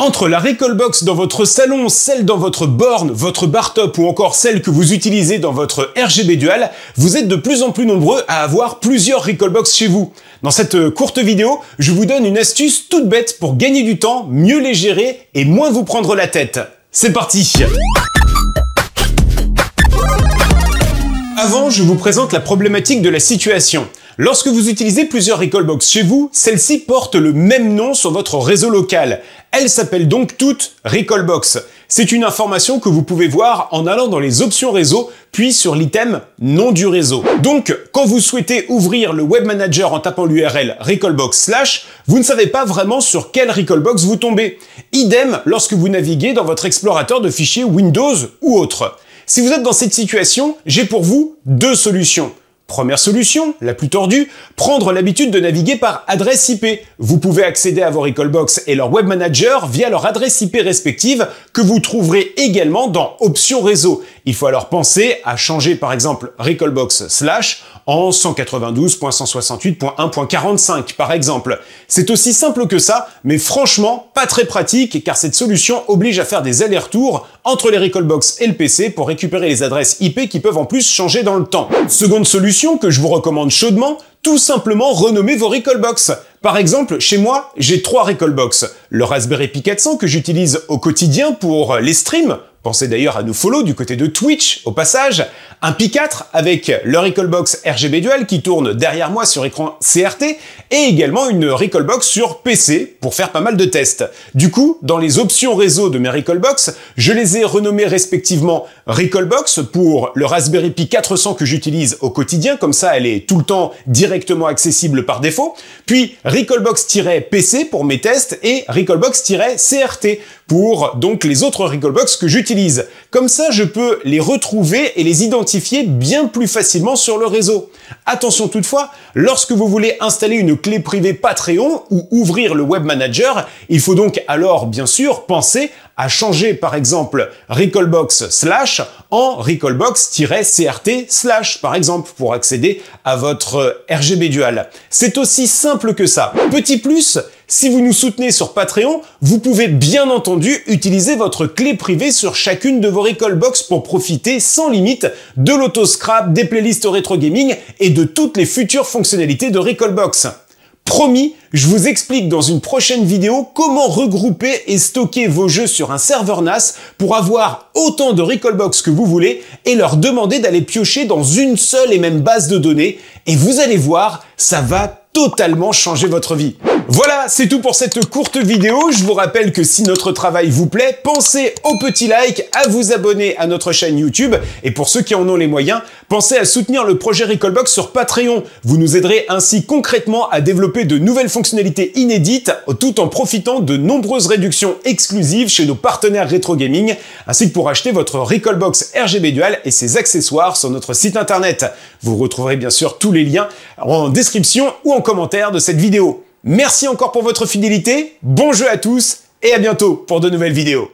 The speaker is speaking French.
Entre la Recallbox dans votre salon, celle dans votre borne, votre bar top ou encore celle que vous utilisez dans votre RGB Dual, vous êtes de plus en plus nombreux à avoir plusieurs Recallbox chez vous. Dans cette euh, courte vidéo, je vous donne une astuce toute bête pour gagner du temps, mieux les gérer et moins vous prendre la tête. C'est parti Avant, je vous présente la problématique de la situation. Lorsque vous utilisez plusieurs Recallbox chez vous, celles-ci porte le même nom sur votre réseau local. Elles s'appellent donc toutes Recallbox. C'est une information que vous pouvez voir en allant dans les options réseau, puis sur l'item nom du réseau. Donc, quand vous souhaitez ouvrir le Web Manager en tapant l'URL Recallbox slash, vous ne savez pas vraiment sur quelle Recallbox vous tombez. Idem lorsque vous naviguez dans votre explorateur de fichiers Windows ou autre. Si vous êtes dans cette situation, j'ai pour vous deux solutions. Première solution, la plus tordue, prendre l'habitude de naviguer par adresse IP. Vous pouvez accéder à vos Recallbox et leur web manager via leur adresse IP respective que vous trouverez également dans Options réseau. Il faut alors penser à changer par exemple Recallbox slash en 192.168.1.45 par exemple. C'est aussi simple que ça, mais franchement pas très pratique car cette solution oblige à faire des allers-retours entre les Recalbox et le PC pour récupérer les adresses IP qui peuvent en plus changer dans le temps. Seconde solution que je vous recommande chaudement, tout simplement renommer vos recallbox. Par exemple, chez moi, j'ai trois recallbox le Raspberry Pi 400 que j'utilise au quotidien pour les streams, pensez d'ailleurs à nous follow du côté de Twitch au passage, un Pi 4 avec le Recallbox RGB Dual qui tourne derrière moi sur écran CRT et également une Recallbox sur PC pour faire pas mal de tests. Du coup, dans les options réseau de mes Recallbox, je les ai renommées respectivement Recallbox pour le Raspberry Pi 400 que j'utilise au quotidien, comme ça elle est tout le temps directement accessible par défaut, puis Recallbox-PC pour mes tests et Recallbox-CRT pour donc les autres Recallbox que j'utilise. Comme ça, je peux les retrouver et les identifier bien plus facilement sur le réseau. Attention toutefois, lorsque vous voulez installer une clé privée Patreon ou ouvrir le Web Manager, il faut donc alors bien sûr penser à changer par exemple Recallbox slash en Recallbox-CRT slash par exemple pour accéder à votre euh, RGB Dual. C'est aussi simple que ça. Petit plus, si vous nous soutenez sur Patreon, vous pouvez bien entendu utiliser votre clé privée sur chacune de vos box pour profiter sans limite de l'autoscrap, des playlists rétro gaming et de toutes les futures fonctionnalités de Box. Promis, je vous explique dans une prochaine vidéo comment regrouper et stocker vos jeux sur un serveur NAS pour avoir autant de Recallbox que vous voulez et leur demander d'aller piocher dans une seule et même base de données. Et vous allez voir, ça va totalement changer votre vie. Voilà, c'est tout pour cette courte vidéo. Je vous rappelle que si notre travail vous plaît, pensez au petit like, à vous abonner à notre chaîne YouTube. Et pour ceux qui en ont les moyens, pensez à soutenir le projet Recallbox sur Patreon. Vous nous aiderez ainsi concrètement à développer de nouvelles fonctionnalités inédites tout en profitant de nombreuses réductions exclusives chez nos partenaires rétro gaming, ainsi que pour acheter votre Recallbox RGB Dual et ses accessoires sur notre site internet. Vous retrouverez bien sûr tous les liens en description ou en commentaire de cette vidéo. Merci encore pour votre fidélité, bon jeu à tous et à bientôt pour de nouvelles vidéos.